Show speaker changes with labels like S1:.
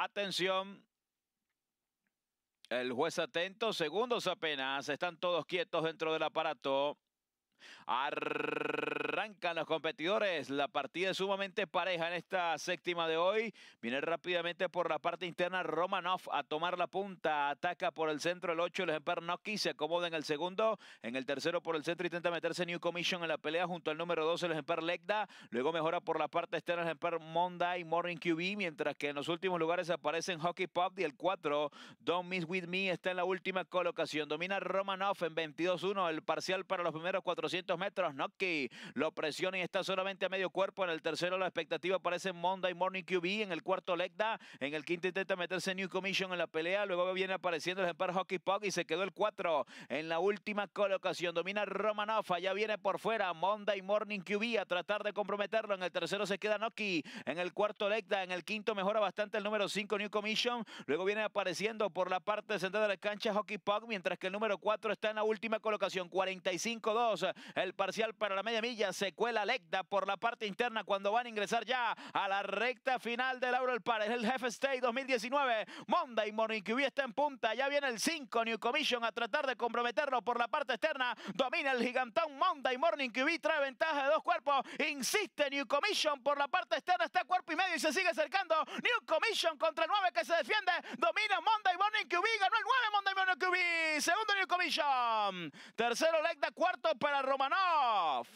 S1: Atención. El juez atento, segundos apenas, están todos quietos dentro del aparato arrancan los competidores. La partida es sumamente pareja en esta séptima de hoy. Viene rápidamente por la parte interna Romanov a tomar la punta. Ataca por el centro el 8, el ejemplar Noki se acomoda en el segundo. En el tercero por el centro intenta meterse New Commission en la pelea junto al número 12, el ejemplar Legda. Luego mejora por la parte externa el ejemplar Monday Morning QB. Mientras que en los últimos lugares aparecen Hockey Pop y el 4, Don't Miss With Me está en la última colocación. Domina Romanov en 22-1 el parcial para los primeros 400 metros. Noki lo presión y está solamente a medio cuerpo. En el tercero la expectativa aparece Monday Morning QB. En el cuarto Legda. En el quinto intenta meterse New Commission en la pelea. Luego viene apareciendo el Empire Hockey Puck y se quedó el cuatro en la última colocación. Domina Romanoff. ya viene por fuera Monday Morning QB a tratar de comprometerlo. En el tercero se queda Noki. En el cuarto Legda. En el quinto mejora bastante el número 5 New Commission. Luego viene apareciendo por la parte central de la cancha Hockey Puck. Mientras que el número 4 está en la última colocación. 45-2. El parcial para la media milla. Se cuela por la parte interna cuando van a ingresar ya a la recta final del Laurel Par. Es el Jeff State 2019. Monday Morning QB está en punta. Ya viene el 5 New Commission a tratar de comprometerlo por la parte externa. Domina el gigantón Monday Morning QB. Trae ventaja de dos cuerpos. Insiste New Commission por la parte externa. Está cuerpo y medio y se sigue acercando. New Commission contra el 9 que se defiende. Domina Monday Morning QB. Ganó el 9 Monday Morning QB. Segundo New Commission. Tercero Lecta, Cuarto para Romanov.